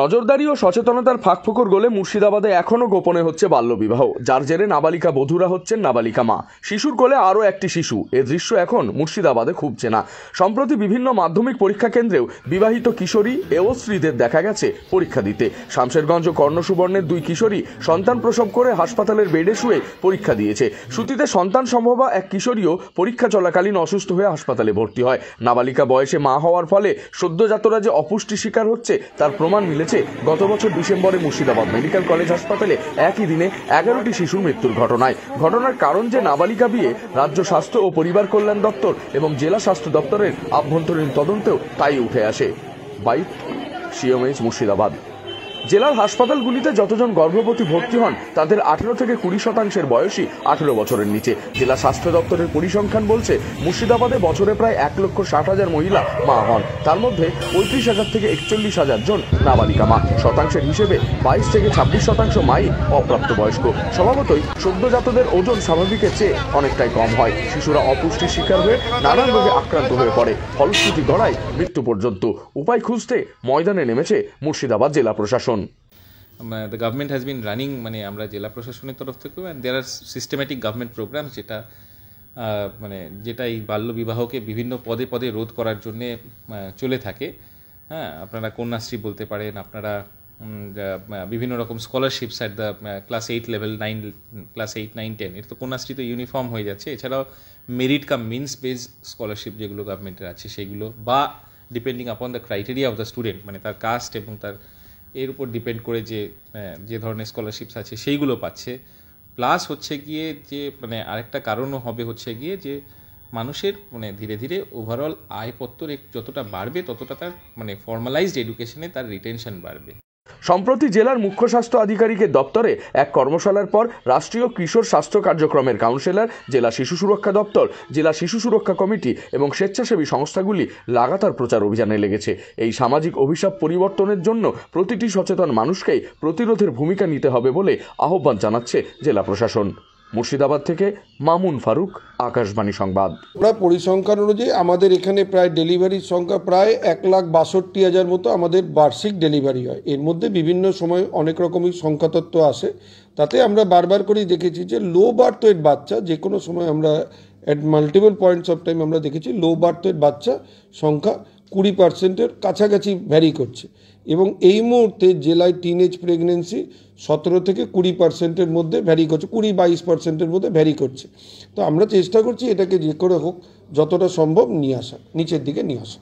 নজরদারি ও সচেতনতার ফাঁকফোকর গোলে মুর্শিদাবাদে এখনও গোপনে হচ্ছে বাল্যবিবাহ যার জেরে নাবালিকা বধূরা হচ্ছেন নাবালিকা মা শিশুর কোলে আরও একটি শিশু এ দৃশ্য এখন মুর্শিদাবাদে খুব চেনা সম্প্রতি বিভিন্ন মাধ্যমিক পরীক্ষা কেন্দ্রেও বিবাহিত কিশোরী এও স্ত্রীদের দেখা গেছে পরীক্ষা দিতে শামশেরগঞ্জ ও কর্ণসুবর্ণের দুই কিশোরী সন্তান প্রসব করে হাসপাতালের বেডে শুয়ে পরীক্ষা দিয়েছে শ্রুতিতে সন্তান সম্ভবা এক কিশোরীও পরীক্ষা চলাকালীন অসুস্থ হয়ে হাসপাতালে ভর্তি হয় নাবালিকা বয়সে মা হওয়ার ফলে সদ্যজাতরা যে অপুষ্টি শিকার হচ্ছে তার প্রমাণ মিলে মিলেছে গত বছর ডিসেম্বরে মুর্শিদাবাদ মেডিকেল কলেজ হাসপাতালে একই দিনে এগারোটি শিশুর মৃত্যুর ঘটনায় ঘটনার কারণ যে নাবালিকা বিয়ে রাজ্য স্বাস্থ্য ও পরিবার কল্যাণ দপ্তর এবং জেলা স্বাস্থ্য দপ্তরের আভ্যন্তরীণ তদন্তেও তাই উঠে আসে বাইক সিএমএইচ মুর্শিদাবাদ জেলার হাসপাতালগুলিতে যতজন গর্ভবতী ভর্তি হন তাদের আঠেরো থেকে কুড়ি শতাংশের বয়সী আঠেরো বছরের নিচে জেলা স্বাস্থ্য দপ্তরের পরিসংখ্যান বলছে মুর্শিদাবাদে বছরে প্রায় এক লক্ষ ষাট হাজার মহিলা মা হন তার মধ্যে পঁয়ত্রিশ হাজার থেকে একচল্লিশ হাজার জন নাবালিকা মা শতাংশের হিসেবে বাইশ থেকে ছাব্বিশ শতাংশ মাই অপ্রাপ্তবয়স্ক স্বভাবতই সদ্যজাতদের ওজন স্বাভাবিকের চেয়ে অনেকটাই কম হয় শিশুরা অপুষ্টির শিকার হয়ে নানান রোগে আক্রান্ত হয়ে পড়ে ফলশ্রুতি গড়ায় মৃত্যু পর্যন্ত উপায় খুঁজতে ময়দানে নেমেছে মুর্শিদাবাদ জেলা প্রশাসন প্রশাসন the government has been running মানে আমরা জেলা প্রশাসনের তরফ থেকে and there are systematic government program যেটা মানে যেটা এই বাল্যবিবাহকে বিভিন্ন পদে পদে রোধ করার জন্যে চলে থাকে হ্যাঁ আপনারা কন্যাশ্রী বলতে পারেন আপনারা বিভিন্ন রকম scholarships at the class eight level nine class eight nine ten এর তো কন্যাশ্রী তো ইউনিফর্ম হয়ে যাচ্ছে এছাড়াও merit cum means based scholarship যেগুলো গভর্নমেন্টের আছে সেগুলো বা depending upon the criteria of the student মানে তার কাস্ট এবং তার এর উপর ডিপেন্ড করে যে যে ধরনের স্কলারশিপস আছে সেইগুলো পাচ্ছে প্লাস হচ্ছে গিয়ে যে মানে আরেকটা কারণও হবে হচ্ছে গিয়ে যে মানুষের মানে ধীরে ধীরে ওভারঅল আয়পত্তর যতটা বাড়বে ততটা তার মানে ফর্মালাইজড এডুকেশনে তার রিটেনশন বাড়বে সম্প্রতি জেলার মুখ্য স্বাস্থ্য আধিকারিকের দপ্তরে এক কর্মশালার পর রাষ্ট্রীয় কিশোর স্বাস্থ্য কার্যক্রমের কাউন্সিলর জেলা শিশু সুরক্ষা দপ্তর জেলা শিশু সুরক্ষা কমিটি এবং স্বেচ্ছাসেবী সংস্থাগুলি লাগাতার প্রচার অভিযানে লেগেছে এই সামাজিক অভিশাপ পরিবর্তনের জন্য প্রতিটি সচেতন মানুষকেই প্রতিরোধের ভূমিকা নিতে হবে বলে আহ্বান জানাচ্ছে জেলা প্রশাসন মুর্শিদাবাদ থেকে মামুন ফারুক আকাশবাণী সংবাদ আমরা পরিসংখ্যান অনুযায়ী আমাদের এখানে প্রায় ডেলিভারির সংখ্যা প্রায় এক লাখ বাষট্টি হাজার মতো আমাদের বার্ষিক ডেলিভারি হয় এর মধ্যে বিভিন্ন সময় অনেক রকমই সংখ্যাতত্ত্ব আসে তাতে আমরা বারবার করেই দেখেছি যে লো বার্থ ওয়েট বাচ্চা যে কোনো সময় আমরা at multiple points of time আমরা দেখেছি লো বার্থ ওয়েট বাচ্চা সংখ্যা কুড়ি পার্সেন্টের কাছাকাছি ভ্যারি করছে এবং এই মুহূর্তে জেলায় টিন এজ প্রেগনেন্সি সতেরো থেকে কুড়ি পার্সেন্টের মধ্যে ভ্যারি করছে কুড়ি বাইশ পার্সেন্টের মধ্যে ভ্যারি করছে তো আমরা চেষ্টা করছি এটাকে যে করে হোক যতটা সম্ভব নিয়ে আসা নিচের দিকে নিয়ে আসা